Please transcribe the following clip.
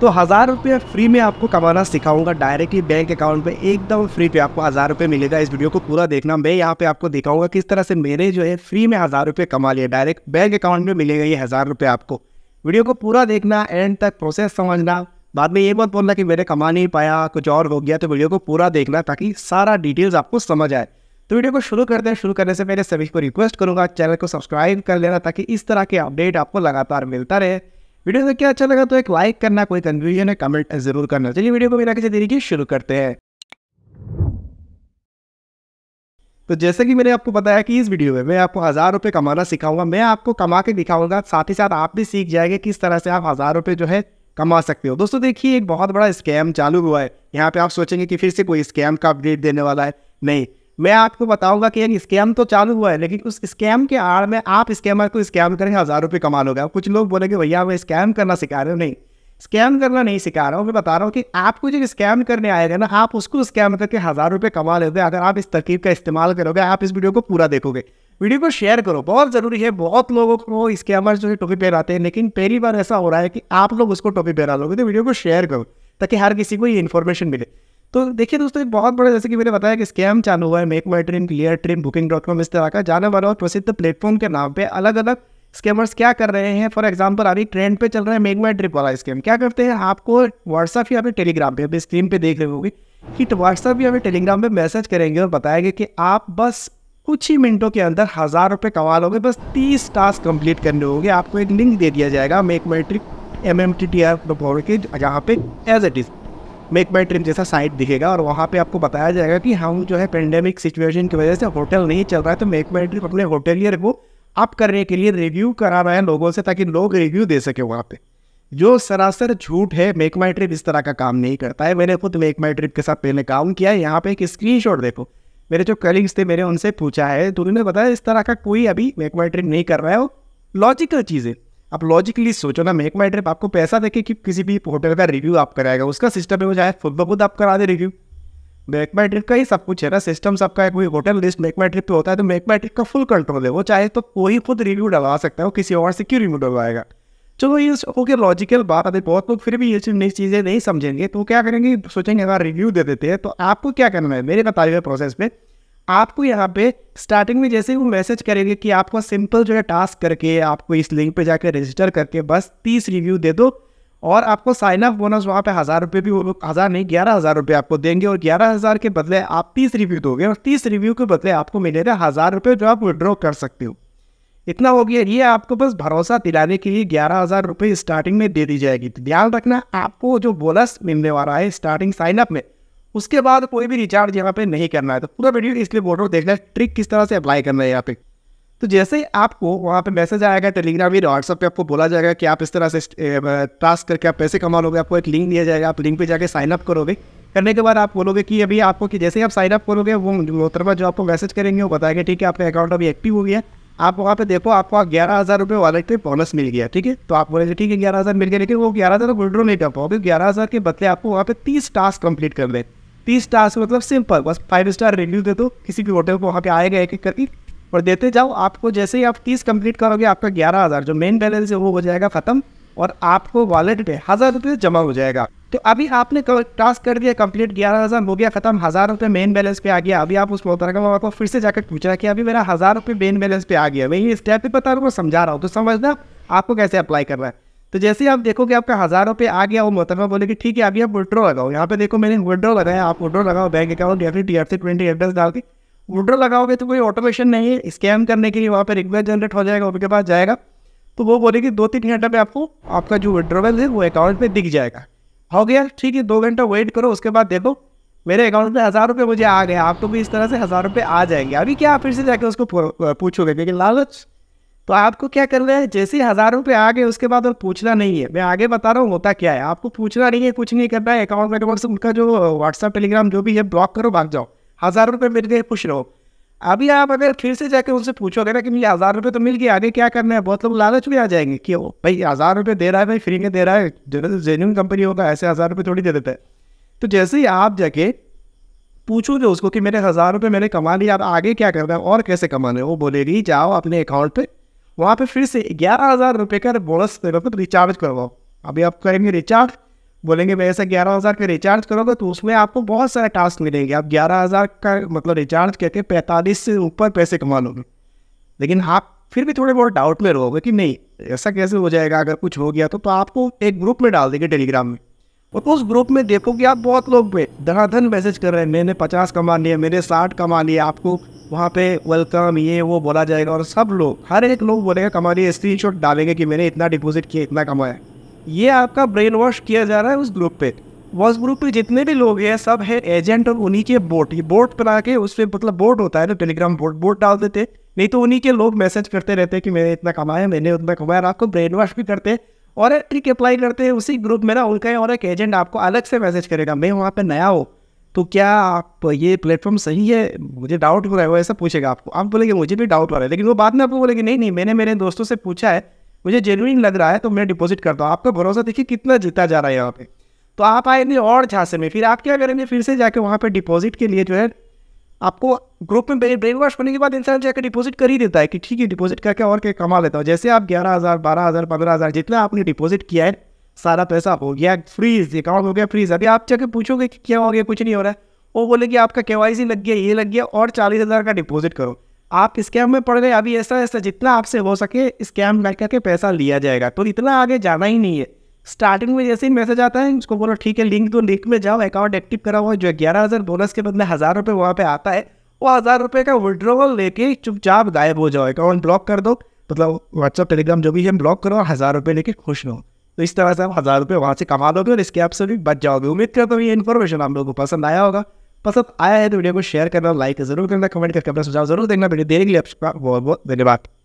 तो हज़ार रुपये फ्री में आपको कमाना सिखाऊंगा डायरेक्टली बैंक अकाउंट पे एकदम फ्री पे आपको हज़ार रुपये मिलेगा इस वीडियो को पूरा देखना मैं यहाँ पे आपको दिखाऊंगा किस तरह से मेरे जो है फ्री में हज़ार रुपये कमा लिया डायरेक्ट बैंक अकाउंट में मिलेगा ये हज़ार रुपये आपको वीडियो को पूरा देखना एंड तक प्रोसेस समझना बाद में ये बात बोलना कि मैंने कमा नहीं पाया कुछ और हो गया तो वीडियो को पूरा देखना ताकि सारा डिटेल्स आपको समझ आए तो वीडियो को शुरू करते हैं शुरू करने से पहले सभी को रिक्वेस्ट करूँगा चैनल को सब्सक्राइब कर लेना ताकि इस तरह के अपडेट आपको लगातार मिलता रहे वीडियो देख के अच्छा लगा तो एक लाइक करना कोई कंफ्यूजन है कमेंट जरूर करना चलिए वीडियो को बिना किसी देरी के शुरू करते हैं तो जैसे कि मैंने आपको बताया कि इस वीडियो में मैं आपको हज़ार रुपये कमाना सिखाऊंगा मैं आपको कमा के दिखाऊंगा साथ ही साथ आप भी सीख जाएंगे किस तरह से आप हज़ार रुपये जो है कमा सकते हो दोस्तों देखिए एक बहुत बड़ा स्कैम चालू हुआ है यहाँ पे आप सोचेंगे कि फिर से कोई स्कैम का अपडेट देने वाला है नहीं मैं आपको बताऊंगा कि एक स्कैम तो चालू हुआ है लेकिन उस स्कैम के आड़ में आप स्कैमर को स्कैम करेंगे हज़ार रुपये कमा लोगे कुछ लोग बोलेंगे भैया मैं स्कैम करना सिखा रहे हो नहीं स्कैम करना नहीं सिखा रहा हूँ मैं बता रहा हूँ कि आपको जो स्कैम करने आएगा ना आप उसको स्कैम करके हज़ार रुपये कमा लेते हैं अगर आप इस तरकीब का इस्तेमाल करोगे आप इस वीडियो को पूरा देखोगे वीडियो को शेयर करो बहुत ज़रूरी है बहुत लोगों को स्कैमर जो है टोपी पहनाते हैं लेकिन पहली बार ऐसा हो रहा है कि आप लोग उसको टोपी पहना लोगे तो वीडियो को शेयर करो ताकि हर किसी को ये इन्फॉर्मेशन मिले तो देखिए दोस्तों एक बहुत बड़ा जैसे कि मैंने बताया कि स्कैम चालू हुआ है make my train clear train booking dot com इस तरह का जाने वाला और प्रसिद्ध प्लेटफॉर्म के नाम पे अलग अलग स्कैमर्स क्या कर रहे हैं फॉर एग्जांपल अभी ट्रेंड पे चल रहा है मेक माई ट्रिप वाला स्कैम क्या करते हैं आपको व्हाट्सअप या फिर टेलीग्राम पे अभी स्क्रीन पे देख रहे होगी कि व्हाट्सअप तो या फिर टेलीग्राम पे मैसेज करेंगे और बताएंगे कि आप बस कुछ ही मिनटों के अंदर हज़ार रुपये कमा लोगे बस तीस टास्क कंप्लीट करने होंगे आपको एक लिंक दे दिया जाएगा Make My Trip M M T T R के जहाँ पे as it is Make My Trip जैसा साइट दिखेगा और वहाँ पे आपको बताया जाएगा कि हम जो है पेंडेमिक सिचुएशन की वजह से होटल नहीं चल रहा है तो मेक माई ट्रिप अपने होटल ये को अप करने के लिए रिव्यू करा रहा है लोगों से ताकि लोग रिव्यू दे सके वहाँ पे जो सरासर झूठ है मेक माई ट्रिप इस तरह का काम नहीं करता है मैंने खुद मेक माई ट्रिप के साथ पहले काम किया है यहाँ पे एक स्क्रीन शॉट देखो मेरे जो कलिंग्स थे मैंने उनसे पूछा है तो उन्होंने बताया इस तरह का कोई अभी मेक माई ट्रिप नहीं कर रहा है वो लॉजिकल चीज़ है आप लॉजिकली सोचो ना मेक माई ट्रिप आपको पैसा देखे कि किसी भी होटल का रिव्यू आप कराएगा उसका सिस्टम है वो चाहे खुद ब खुद आप करा दे रिव्यू मेक माई ट्रिप का ही सब कुछ है ना सिस्टम सबका है कोई hotel list Make My Trip पे होता है तो मेक माई ट्रिप का फुल कंट्रोल है वो चाहे तो कोई खुद रिव्यू डलवा सकता है वो किसी और से क्यों रिव्यू डलवाएगा चलो ये ओके लॉजिकल बात है बहुत लोग फिर भी ये चीज़ नई चीज़ें नहीं समझेंगे तो क्या करेंगे सोचेंगे अगर रिव्यू दे देते हैं तो आपको क्या करना है मेरे बताए हुए प्रोसेस में आपको यहाँ पे स्टार्टिंग में जैसे वो मैसेज करेंगे कि आपको सिंपल जो है टास्क करके आपको इस लिंक पे जाकर रजिस्टर करके बस तीस रिव्यू दे दो और आपको साइन अप बोनस वहाँ पे हज़ार रुपये भी हज़ार नहीं ग्यारह हज़ार रुपये आपको देंगे और ग्यारह हज़ार के बदले आप तीस रिव्यू दोगे और तीस रिव्यू के बदले आपको मिलेगा हज़ार रुपये जो आप विड्रॉ कर सकते हो इतना हो गया ये आपको बस भरोसा दिलाने के लिए ग्यारह हज़ार रुपये स्टार्टिंग में दे दी जाएगी तो ध्यान रखना आपको जो बोनस मिलने वाला है स्टार्टिंग साइनअप में उसके बाद कोई भी रिचार्ज यहाँ पे नहीं करना है तो पूरा वीडियो इसलिए बोल रहा हूँ देखना है ट्रिक किस तरह से अप्लाई करना है यहाँ पे तो जैसे ही आपको वहाँ पे मैसेज आएगा टेलीग्राम या व्हाट्सअप पे आपको बोला जाएगा कि आप इस तरह से टास्क करके आप पैसे कमा लोगे आपको एक लिंक दिया जाएगा आप लिंक पे जाके साइन अप करोगे करने के बाद आप बोलोगे कि अभी आपको कि जैसे ही आप साइन अप करोगे वो मोहतरमा जो आपको मैसेज करेंगे वो बताएंगे ठीक है आपका अकाउंट अभी एक्टिव हो गया आप वहाँ पे देखो आपको ग्यारह हज़ार रुपये वॉलेट पे बोनस मिल गया ठीक है तो आप बोलेंगे ठीक है ग्यारह हज़ार मिल गया लेकिन वो ग्यारह हज़ार विड्रो तो नहीं कर पाओगे ग्यारह हज़ार के बदले आपको वहाँ पे तीस टास्क कंप्लीट कर दें तीस स्टार से मतलब सिंपल बस फाइव स्टार रिव्यू दे दो किसी भी होटल को वहाँ पे आएगा एक एक करके और देते जाओ आपको जैसे ही आप तीस कंप्लीट करोगे आपका ग्यारह हज़ार जो मेन बैलेंस है वो हो जाएगा ख़त्म और आपको वॉलेट पे हज़ार रुपये जमा हो जाएगा तो अभी आपने टास्क कर दिया कंप्लीट ग्यारह हज़ार हो गया ख़त्म हज़ार रुपये मेन बैलेंस पे आ गया अभी आप उस मोहतरा का आपको फिर से जाकर पूछ रहा कि अभी मेरा हज़ार रुपये मेन बैलेंस पे आ गया वही स्टेप पे बता रहा समझा रहा हूँ तो समझना आपको कैसे अप्लाई कर रहा है तो जैसे ही आप देखोगे आपका हज़ार रुपये आ गया वो मोहतरमा बोले कि ठीक है अभी आप विड्रो लगाओ यहाँ पे देखो मैंने विड्रो लगाया आप विड्रो लगाओ बैंक अकाउंट या फिर T F C twenty address डाल के विड्रो लगाओगे तो कोई ऑटोमेशन नहीं है स्कैम करने के लिए वहाँ पर रिक्वेस्ट जनरेट हो जाएगा उनके पास जाएगा तो वो बोले कि दो तीन घंटा में आपको आपका जो विड्रोवल है वो अकाउंट पर दिख जाएगा हो गया ठीक है दो घंटा वेट करो उसके बाद देखो मेरे अकाउंट में हज़ार रुपये मुझे आ गए आपको तो भी इस तरह से हज़ार रुपये आ जाएंगे अभी क्या फिर से जाके उसको पूछोगे क्योंकि लालच तो आपको क्या करना है जैसे हजार रुपये आ गए उसके बाद और पूछना नहीं है मैं आगे बता रहा हूँ होता क्या है आपको पूछना नहीं है कुछ नहीं करना है अकाउंट नेटवर्क उनका जो व्हाट्सअप टेलीग्राम जो भी है ब्लॉक करो भाग जाओ हज़ार रुपये मिल गए खुश रहो अभी आप अगर फिर से जाकर उनसे पूछोगे ना कि मुझे हज़ार रुपये तो मिल गए आगे क्या करना है बहुत लोग लालच में आ जाएंगे कि वो भाई हज़ार रुपये दे रहा है भाई फ्री में दे रहा है जो जेन्यून कंपनी होगा ऐसे हज़ार रुपये थोड़ी दे देता है तो जैसे ही आप जाके पूछोगे उसको कि मेरे हज़ार रुपये मैंने कमा लिया आप आगे क्या करना है और कैसे कमाना है वो बोलेगी जाओ अपने अकाउंट पर वहाँ पे फिर से ग्यारह हज़ार रुपये का बोनस दे रहे रिचार्ज तो करवाओ अभी आप करेंगे रिचार्ज बोलेंगे भाई ऐसा ग्यारह हज़ार का रिचार्ज करोगे तो उसमें आपको बहुत सारे टास्क मिलेंगे आप ग्यारह हज़ार का मतलब रिचार्ज करके पैंतालीस से ऊपर पैसे कमा लोगे लेकिन आप फिर भी थोड़े बहुत डाउट में रहोगे कि नहीं ऐसा कैसे हो जाएगा अगर कुछ हो गया तो, तो आपको एक ग्रुप में डाल देंगे टेलीग्राम में और उस ग्रुप में देखोगे आप बहुत लोग धनाधन मैसेज कर रहे हैं मैंने पचास कमा लिया मैंने साठ कमा लिया आपको वहाँ पे वेलकम ये वो बोला जाएगा और सब लोग हर एक लोग बोलेगा कमा लिए स्क्रीन शॉट डालेंगे कि मैंने इतना डिपॉजिट किया इतना कमाया ये आपका ब्रेन वॉश किया जा रहा है उस ग्रुप पे वॉस ग्रुप पे जितने भी लोग हैं सब है एजेंट और उन्हीं के बोट ये बोट पर आके उस पर मतलब बोट होता है ना टेलीग्राम बोट बोट डाल देते नहीं तो उन्हीं के लोग मैसेज करते रहते कि मैंने इतना कमाया मैंने उतना कमाया और आपको ब्रेन वॉश भी करते और एक ट्रिक अप्लाई करते हैं उसी ग्रुप में ना उनका और एक एजेंट आपको अलग से मैसेज करेगा मैं वहाँ पर नया हो तो क्या आप ये प्लेटफॉर्म सही है मुझे डाउट हो रहा है वो ऐसा पूछेगा आपको आप बोलेंगे मुझे भी डाउट हो रहा है लेकिन वो बाद में आपको बोलेंगे नहीं नहीं मैंने मेरे दोस्तों से पूछा है मुझे जेनुइन लग रहा है तो मैं डिपॉजिट करता हूँ आपका भरोसा देखिए कितना जीता जा रहा है यहाँ पे तो आप आएंगे और झांसे में फिर आप क्या करेंगे फिर से जाके वहाँ पर डिपॉजिट के लिए जो है आपको ग्रुप में ब्रेन वॉश होने के बाद इंसान जाकर डिपॉजिट कर ही देता है कि ठीक है डिपॉजिट करके और क्या कमा लेता हूँ जैसे आप ग्यारह हज़ार बारह हज़ार पंद्रह हज़ार जितना आपने डिपॉजिट किया है सारा पैसा हो गया फ्रीज अकाउंट हो गया फ्रीज अभी आप जाके पूछोगे कि क्या हो गया कुछ नहीं हो रहा है वो बोले कि आपका के लग गया ये लग गया और चालीस हज़ार का डिपॉजिट करो आप स्कैम में पड़ गए अभी ऐसा ऐसा जितना आपसे हो सके स्कैम कर करके पैसा लिया जाएगा तो इतना आगे जाना ही नहीं है स्टार्टिंग में जैसे ही मैसेज आता है उसको बोलो ठीक है लिंक दो लिंक में जाओ अकाउंट एक्टिव करा हुआ जो ग्यारह हज़ार बोनस के बदले हज़ार रुपये वहाँ पे आता है वो हज़ार रुपये का विड्रोवल लेके चुपचाप गायब हो जाओ अकाउंट ब्लॉक कर दो मतलब व्हाट्सअप टेलीग्राम जो भी है ब्लॉक करो और हज़ार रुपये लेके खुश रहो तो इस तरह से आप हज़ार रुपये वहाँ से कमा लोगे और इसके आपसे से भी बच जाओगे उम्मीद करता हूँ ये इन्फॉर्मेशन आप लोगों को पसंद आया होगा पसंद आया है तो वीडियो को शेयर करना लाइक जरूर करना कमेंट करके अपना सुझाव जरूर देखना वीडियो देने के लिए आपका बहुत बहुत धन्यवाद